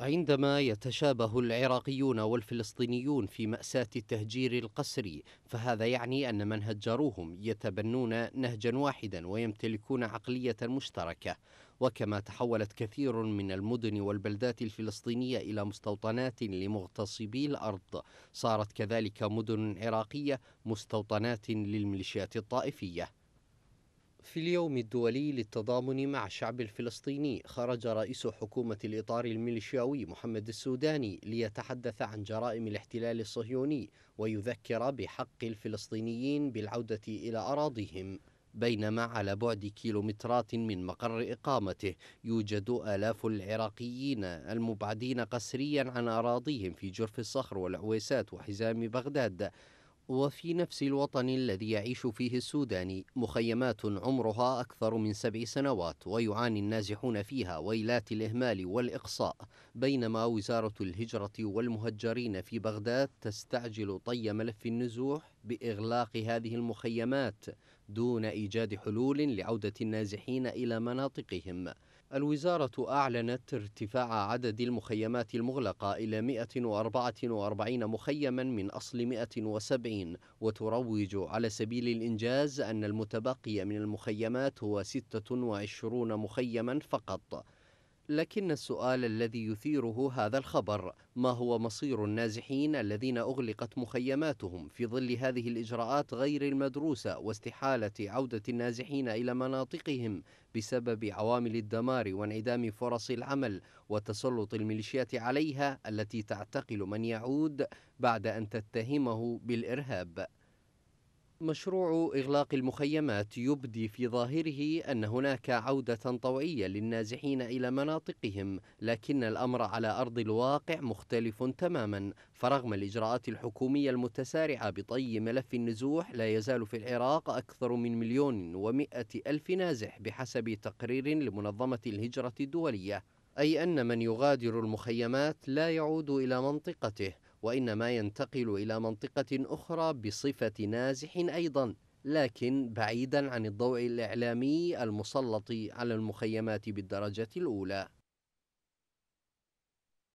عندما يتشابه العراقيون والفلسطينيون في مأساة التهجير القسري فهذا يعني أن من هجروهم يتبنون نهجا واحدا ويمتلكون عقلية مشتركة وكما تحولت كثير من المدن والبلدات الفلسطينية إلى مستوطنات لمغتصبي الأرض صارت كذلك مدن عراقية مستوطنات للميليشيات الطائفية في اليوم الدولي للتضامن مع الشعب الفلسطيني خرج رئيس حكومة الإطار الميليشياوي محمد السوداني ليتحدث عن جرائم الاحتلال الصهيوني ويذكر بحق الفلسطينيين بالعودة إلى أراضيهم بينما على بعد كيلومترات من مقر إقامته يوجد آلاف العراقيين المبعدين قسريا عن أراضيهم في جرف الصخر والعويسات وحزام بغداد وفي نفس الوطن الذي يعيش فيه السوداني مخيمات عمرها أكثر من سبع سنوات ويعاني النازحون فيها ويلات الإهمال والإقصاء بينما وزارة الهجرة والمهجرين في بغداد تستعجل طي ملف النزوح بإغلاق هذه المخيمات دون إيجاد حلول لعودة النازحين إلى مناطقهم الوزارة أعلنت ارتفاع عدد المخيمات المغلقة إلى 144 مخيما من أصل 170 وتروج على سبيل الإنجاز أن المتبقي من المخيمات هو 26 مخيما فقط لكن السؤال الذي يثيره هذا الخبر ما هو مصير النازحين الذين أغلقت مخيماتهم في ظل هذه الإجراءات غير المدروسة واستحالة عودة النازحين إلى مناطقهم بسبب عوامل الدمار وانعدام فرص العمل وتسلط الميليشيات عليها التي تعتقل من يعود بعد أن تتهمه بالإرهاب مشروع إغلاق المخيمات يبدي في ظاهره أن هناك عودة طوعية للنازحين إلى مناطقهم، لكن الأمر على أرض الواقع مختلف تماما، فرغم الإجراءات الحكومية المتسارعة بطي ملف النزوح لا يزال في العراق أكثر من مليون ومئة ألف نازح بحسب تقرير لمنظمة الهجرة الدولية، أي أن من يغادر المخيمات لا يعود إلى منطقته، وإنما ينتقل إلى منطقة أخرى بصفة نازح أيضا لكن بعيدا عن الضوء الإعلامي المسلط على المخيمات بالدرجة الأولى